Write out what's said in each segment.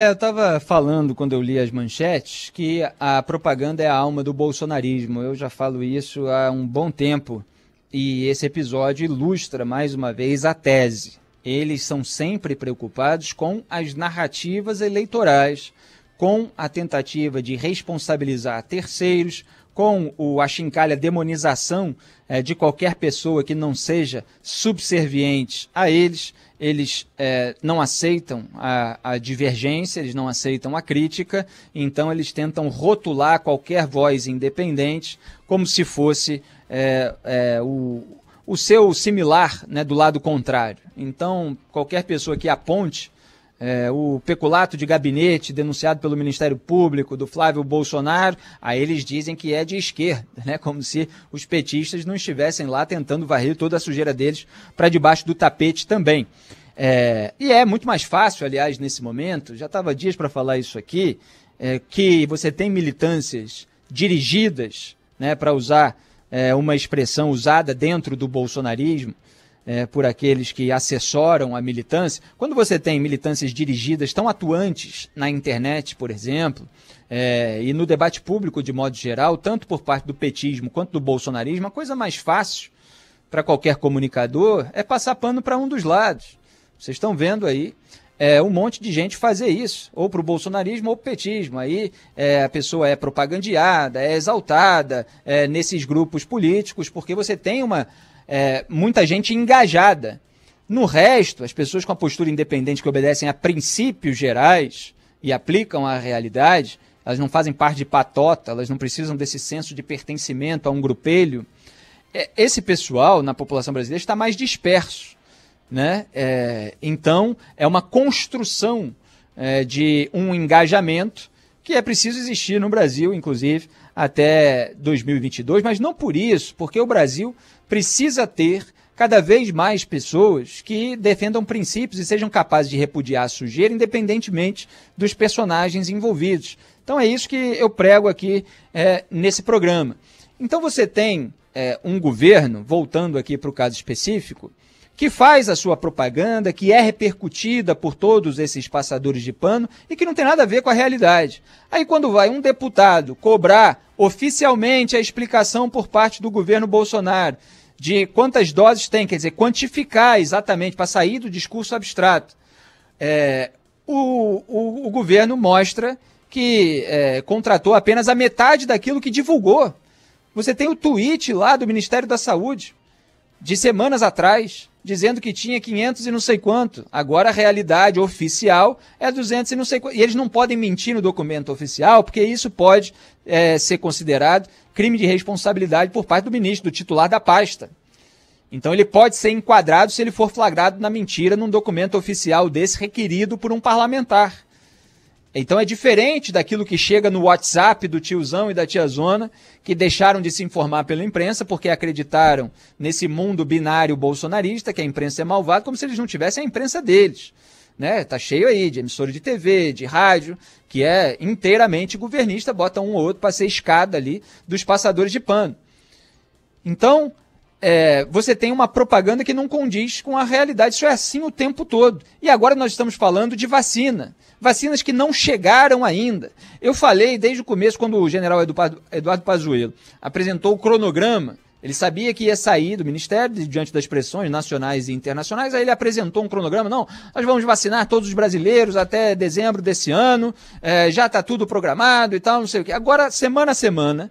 É, eu estava falando quando eu li as manchetes que a propaganda é a alma do bolsonarismo. Eu já falo isso há um bom tempo e esse episódio ilustra mais uma vez a tese. Eles são sempre preocupados com as narrativas eleitorais com a tentativa de responsabilizar terceiros, com o achincalha demonização é, de qualquer pessoa que não seja subserviente a eles. Eles é, não aceitam a, a, divergência, eles não aceitam a crítica, então eles tentam rotular qualquer voz independente como se fosse é, é o, o seu similar né, do lado contrário. Então, qualquer pessoa que aponte é, o peculato de gabinete denunciado pelo Ministério Público do Flávio Bolsonaro, aí eles dizem que é de esquerda, né? Como se os petistas não estivessem lá tentando varrer toda a sujeira deles para debaixo do tapete também. É, e é muito mais fácil, aliás, nesse momento, já estava dias para falar isso aqui, é, que você tem militâncias dirigidas, né, para usar é, uma expressão usada dentro do bolsonarismo, é, por aqueles que assessoram a militância, quando você tem militâncias dirigidas tão atuantes na internet, por exemplo, é, e no debate público de modo geral, tanto por parte do petismo quanto do bolsonarismo, a coisa mais fácil para qualquer comunicador é passar pano para um dos lados. Vocês estão vendo aí é, um monte de gente fazer isso, ou para o bolsonarismo ou para o petismo. Aí é, a pessoa é propagandeada, é exaltada é, nesses grupos políticos, porque você tem uma é, muita gente engajada. No resto, as pessoas com a postura independente que obedecem a princípios gerais e aplicam à realidade, elas não fazem parte de patota, elas não precisam desse senso de pertencimento a um grupelho. É, esse pessoal na população brasileira está mais disperso. Né? É, então, é uma construção é, de um engajamento que é preciso existir no Brasil, inclusive, até 2022, mas não por isso, porque o Brasil precisa ter cada vez mais pessoas que defendam princípios e sejam capazes de repudiar a sujeira, independentemente dos personagens envolvidos. Então é isso que eu prego aqui é, nesse programa. Então você tem é, um governo, voltando aqui para o caso específico, que faz a sua propaganda, que é repercutida por todos esses passadores de pano e que não tem nada a ver com a realidade. Aí, quando vai um deputado cobrar oficialmente a explicação por parte do governo Bolsonaro de quantas doses tem, quer dizer, quantificar exatamente para sair do discurso abstrato, é, o, o, o, governo mostra que é, contratou apenas a metade daquilo que divulgou. Você tem o tweet lá do Ministério da Saúde, de semanas atrás, dizendo que tinha 500 e não sei quanto. Agora a realidade oficial é 200 e não sei quanto. E eles não podem mentir no documento oficial, porque isso pode é, ser considerado crime de responsabilidade por parte do ministro, do titular da pasta. Então ele pode ser enquadrado se ele for flagrado na mentira num documento oficial desse requerido por um parlamentar. Então é diferente daquilo que chega no WhatsApp do tiozão e da tiazona, que deixaram de se informar pela imprensa porque acreditaram nesse mundo binário bolsonarista, que a imprensa é malvada, como se eles não tivessem a imprensa deles. Né? Tá cheio aí de emissora de TV, de rádio, que é inteiramente governista, bota um ou outro para ser escada ali dos passadores de pano. Então, é, você tem uma propaganda que não condiz com a realidade. Isso é assim o tempo todo. E agora nós estamos falando de vacina. Vacinas que não chegaram ainda. Eu falei desde o começo, quando o general Eduardo Pazuello apresentou o cronograma, ele sabia que ia sair do Ministério diante das pressões nacionais e internacionais, aí ele apresentou um cronograma, não, nós vamos vacinar todos os brasileiros até dezembro desse ano, é, já está tudo programado e tal, não sei o quê. Agora, semana a semana,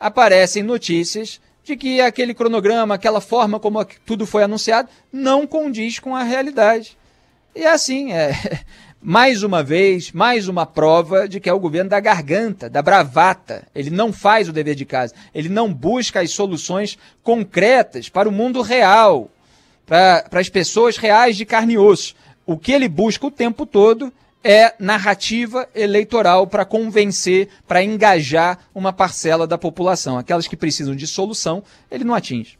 aparecem notícias de que aquele cronograma, aquela forma como tudo foi anunciado, não condiz com a realidade. E é assim, é mais uma vez, mais uma prova de que é o governo da garganta, da bravata. Ele não faz o dever de casa, ele não busca as soluções concretas para o mundo real, para, para as pessoas reais de carne e osso. O que ele busca o tempo todo é narrativa eleitoral para convencer, para engajar uma parcela da população. Aquelas que precisam de solução, ele não atinge.